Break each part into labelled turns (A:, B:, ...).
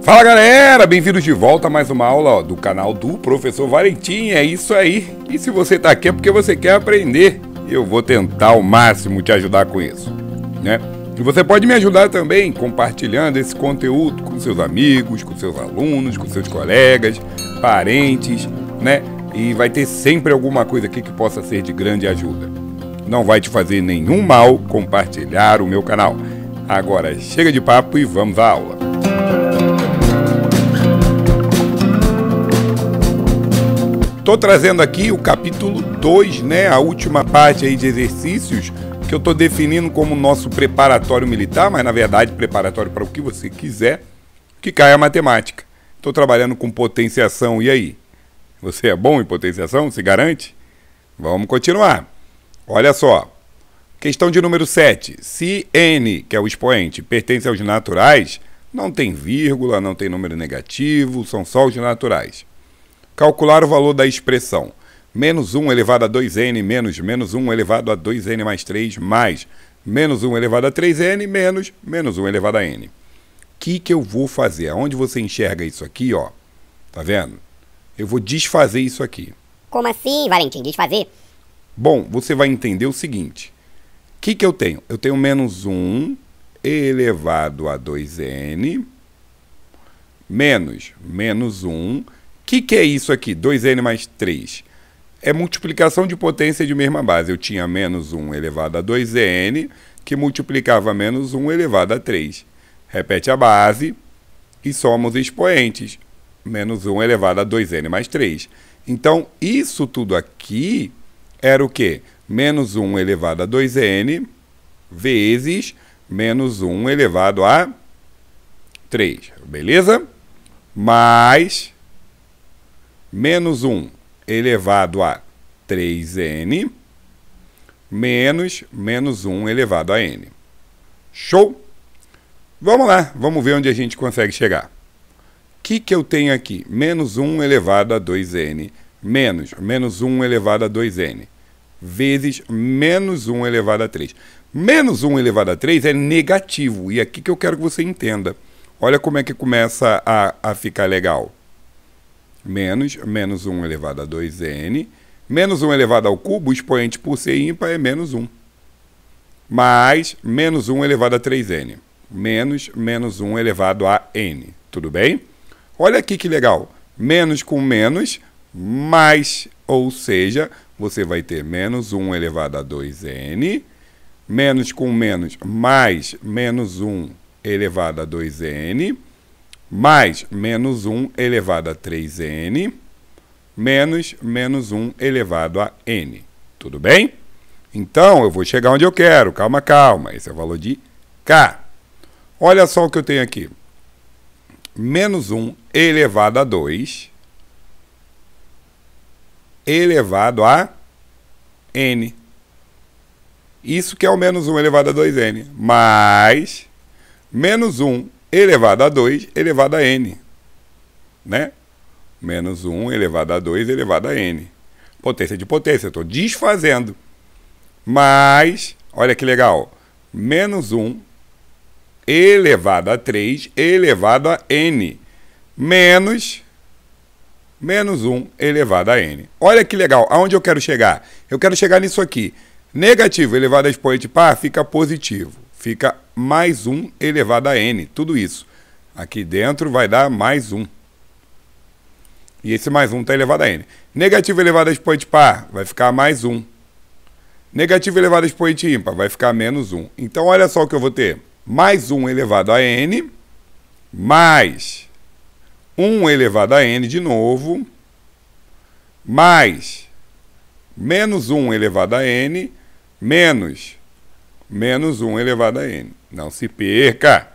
A: Fala galera, bem-vindos de volta a mais uma aula ó, do canal do Professor Valentim, é isso aí. E se você está aqui é porque você quer aprender, eu vou tentar ao máximo te ajudar com isso, né? E você pode me ajudar também compartilhando esse conteúdo com seus amigos, com seus alunos, com seus colegas, parentes, né? E vai ter sempre alguma coisa aqui que possa ser de grande ajuda. Não vai te fazer nenhum mal compartilhar o meu canal. Agora chega de papo e vamos à aula. Estou trazendo aqui o capítulo 2, né, a última parte aí de exercícios, que eu estou definindo como nosso preparatório militar, mas na verdade preparatório para o que você quiser, que cai a matemática. Estou trabalhando com potenciação, e aí? Você é bom em potenciação? Se garante? Vamos continuar. Olha só. Questão de número 7. Se n, que é o expoente, pertence aos naturais, não tem vírgula, não tem número negativo, são só os naturais. Calcular o valor da expressão menos 1 elevado a 2n menos menos 1 elevado a 2n mais 3 mais menos 1 elevado a 3n menos menos 1 elevado a n. O que, que eu vou fazer? Onde você enxerga isso aqui, ó? Tá vendo? Eu vou desfazer isso aqui. Como assim, Valentim? Desfazer? Bom, você vai entender o seguinte. O que, que eu tenho? Eu tenho menos 1 elevado a 2n menos menos 1 que, que é isso aqui? 2n mais 3. É multiplicação de potência de mesma base. Eu tinha menos 1 elevado a 2n, que multiplicava menos 1 elevado a 3. Repete a base e soma os expoentes. Menos 1 elevado a 2n mais 3. Então, isso tudo aqui era o quê? Menos 1 elevado a 2n vezes menos 1 elevado a 3. Beleza? Mais menos 1 elevado a 3n menos menos 1 elevado a n. Show? Vamos lá, vamos ver onde a gente consegue chegar. O que, que eu tenho aqui? Menos 1 elevado a 2n menos menos 1 elevado a 2n vezes menos 1 elevado a 3. Menos 1 elevado a 3 é negativo, e é aqui que eu quero que você entenda. Olha como é que começa a, a ficar legal menos menos 1 elevado a 2n, menos 1 elevado ao cubo, o expoente por ser ímpar é menos 1, mais menos 1 elevado a 3n, menos menos 1 elevado a n, tudo bem? Olha aqui que legal, menos com menos, mais, ou seja, você vai ter menos 1 elevado a 2n, menos com menos, mais menos 1 elevado a 2n, mais menos 1 elevado a 3n menos menos 1 elevado a n. Tudo bem? Então, eu vou chegar onde eu quero. Calma, calma. Esse é o valor de k. Olha só o que eu tenho aqui. Menos 1 elevado a 2 elevado a n. Isso que é o menos 1 elevado a 2n. Mais menos 1 elevado a 2 elevado a n. Né? Menos 1 elevado a 2 elevado a n. Potência de potência, estou desfazendo. Mas, olha que legal. Menos 1 elevado a 3 elevado a n. Menos menos 1 elevado a n. Olha que legal, aonde eu quero chegar? Eu quero chegar nisso aqui. Negativo elevado a expoente par fica positivo fica mais 1 elevado a n, tudo isso. Aqui dentro vai dar mais 1. E esse mais 1 está elevado a n. Negativo elevado a expoente par vai ficar mais 1. Negativo elevado a expoente ímpar vai ficar menos 1. Então olha só o que eu vou ter. Mais 1 elevado a n, mais 1 elevado a n de novo, mais menos 1 elevado a n, menos menos 1 elevado a n. Não se perca.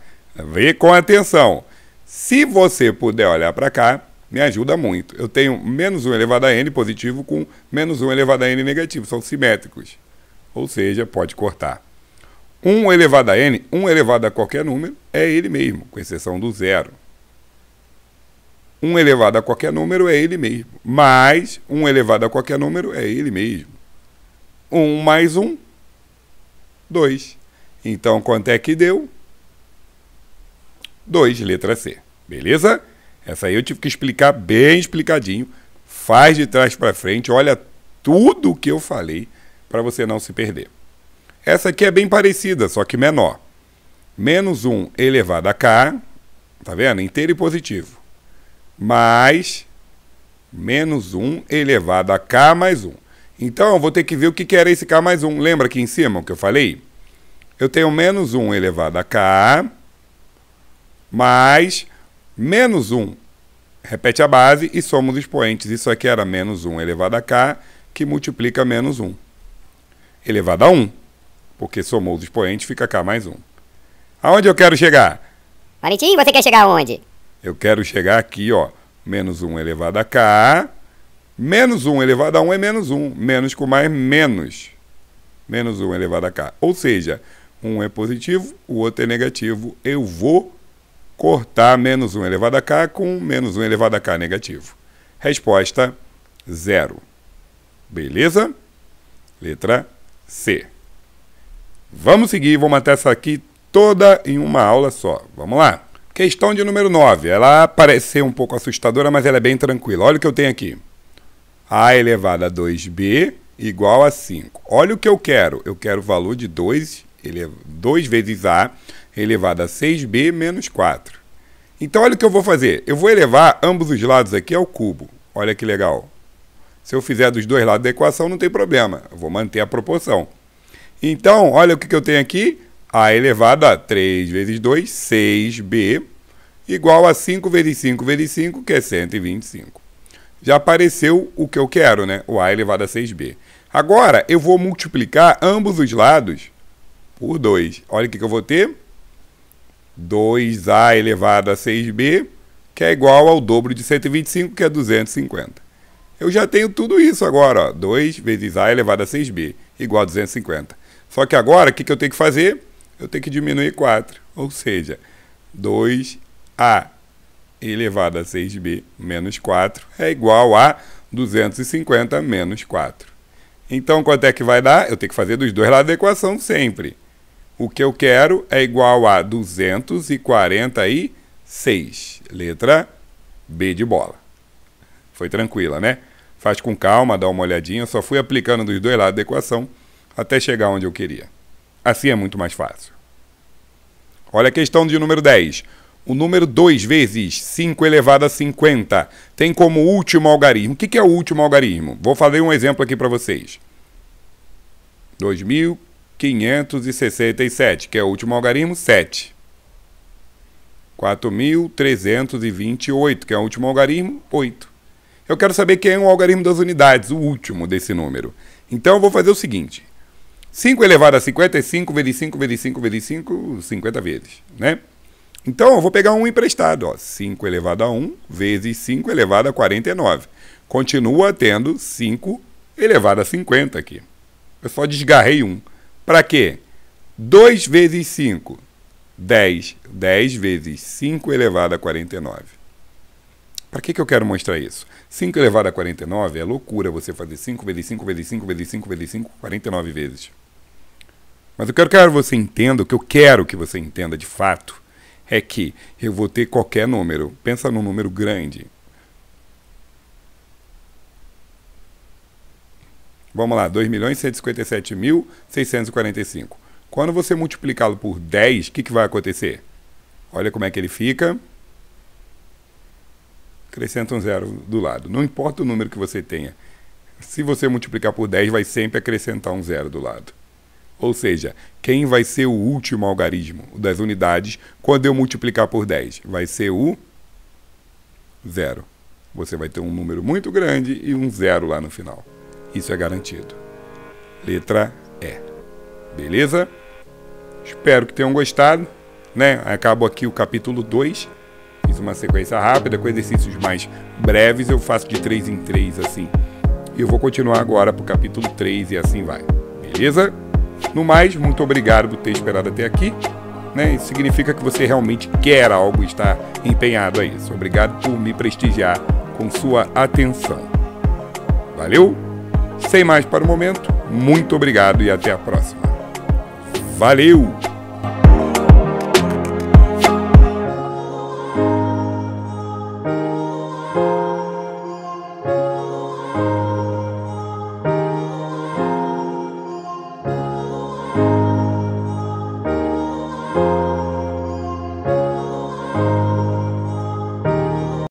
A: Vê com atenção. Se você puder olhar para cá, me ajuda muito. Eu tenho menos 1 elevado a n positivo com menos 1 elevado a n negativo. São simétricos. Ou seja, pode cortar. 1 elevado a n, 1 elevado a qualquer número, é ele mesmo, com exceção do zero. 1 elevado a qualquer número é ele mesmo. Mais 1 elevado a qualquer número é ele mesmo. 1 mais 1 2. Então, quanto é que deu? 2, letra C. Beleza? Essa aí eu tive que explicar bem explicadinho. Faz de trás para frente, olha tudo o que eu falei para você não se perder. Essa aqui é bem parecida, só que menor. Menos 1 elevado a k, tá vendo? Inteiro e positivo. Mais menos 1 elevado a k mais 1. Então, eu vou ter que ver o que, que era esse K mais 1. Lembra aqui em cima o que eu falei? Eu tenho menos 1 elevado a K, mais menos 1. Repete a base e soma os expoentes. Isso aqui era menos 1 elevado a K, que multiplica menos 1. Elevado a 1, porque somou os expoentes, fica K mais 1. Aonde eu quero chegar? Valentim, você quer chegar aonde? Eu quero chegar aqui, ó. Menos 1 elevado a K, Menos 1 elevado a 1 é menos 1. Menos com mais, menos. Menos 1 elevado a k. Ou seja, um é positivo, o outro é negativo. Eu vou cortar menos 1 elevado a k com menos 1 elevado a k negativo. Resposta, zero. Beleza? Letra C. Vamos seguir, vou matar essa aqui toda em uma aula só. Vamos lá. Questão de número 9. Ela parece ser um pouco assustadora, mas ela é bem tranquila. Olha o que eu tenho aqui a elevado a 2b igual a 5. Olha o que eu quero. Eu quero o valor de 2, ele, 2 vezes a elevado a 6b menos 4. Então, olha o que eu vou fazer. Eu vou elevar ambos os lados aqui ao cubo. Olha que legal. Se eu fizer dos dois lados da equação, não tem problema. Eu vou manter a proporção. Então, olha o que, que eu tenho aqui. a elevado a 3 vezes 2, 6b, igual a 5 vezes 5 vezes 5, que é 125 já apareceu o que eu quero, né? O A elevado a 6B. Agora, eu vou multiplicar ambos os lados por 2. Olha o que, eu vou ter. 2A elevado a 6B, que é igual ao dobro de 125, que é 250. Eu já tenho tudo isso agora, ó. 2 vezes A elevado a 6B, igual a 250. Só que agora, o que eu tenho que fazer? Eu tenho que diminuir 4, ou seja, 2A elevado a 6b menos 4 é igual a 250 menos 4. Então, quanto é que vai dar? Eu tenho que fazer dos dois lados da equação sempre. O que eu quero é igual a 246. Letra B de bola. Foi tranquila, né? Faz com calma, dá uma olhadinha. Eu só fui aplicando dos dois lados da equação até chegar onde eu queria. Assim é muito mais fácil. Olha a questão de número 10. O número 2 vezes 5 elevado a 50 tem como último algarismo. O que é o último algarismo? Vou fazer um exemplo aqui para vocês. 2.567, que é o último algarismo, 7. 4.328, que é o último algarismo, 8. Eu quero saber quem é o algarismo das unidades, o último desse número. Então eu vou fazer o seguinte: 5 elevado a 50 é 5 vezes 5 vezes 5 vezes 5, 50 vezes, né? Então, eu vou pegar um emprestado. Ó, 5 elevado a 1 vezes 5 elevado a 49. Continua tendo 5 elevado a 50 aqui. Eu só desgarrei um. Para quê? 2 vezes 5, 10. 10 vezes 5 elevado a 49. Para que, que eu quero mostrar isso? 5 elevado a 49 é loucura você fazer 5 vezes 5 vezes 5 vezes 5 vezes 5, 49 vezes. Mas eu quero que você entenda o que eu quero que você entenda de fato é que eu vou ter qualquer número. Pensa num número grande. Vamos lá, 2.157.645. Quando você multiplicá-lo por 10, o que, que vai acontecer? Olha como é que ele fica. Acrescenta um zero do lado. Não importa o número que você tenha. Se você multiplicar por 10, vai sempre acrescentar um zero do lado. Ou seja, quem vai ser o último algarismo das unidades quando eu multiplicar por 10? Vai ser o zero. Você vai ter um número muito grande e um zero lá no final. Isso é garantido. Letra E. Beleza? Espero que tenham gostado. Né? Acabo aqui o capítulo 2. Fiz uma sequência rápida com exercícios mais breves. Eu faço de 3 em 3 assim. E eu vou continuar agora para o capítulo 3 e assim vai. Beleza? No mais, muito obrigado por ter esperado até aqui. Né? Isso significa que você realmente quer algo e está empenhado a isso. Obrigado por me prestigiar com sua atenção. Valeu? Sem mais para o momento, muito obrigado e até a próxima. Valeu!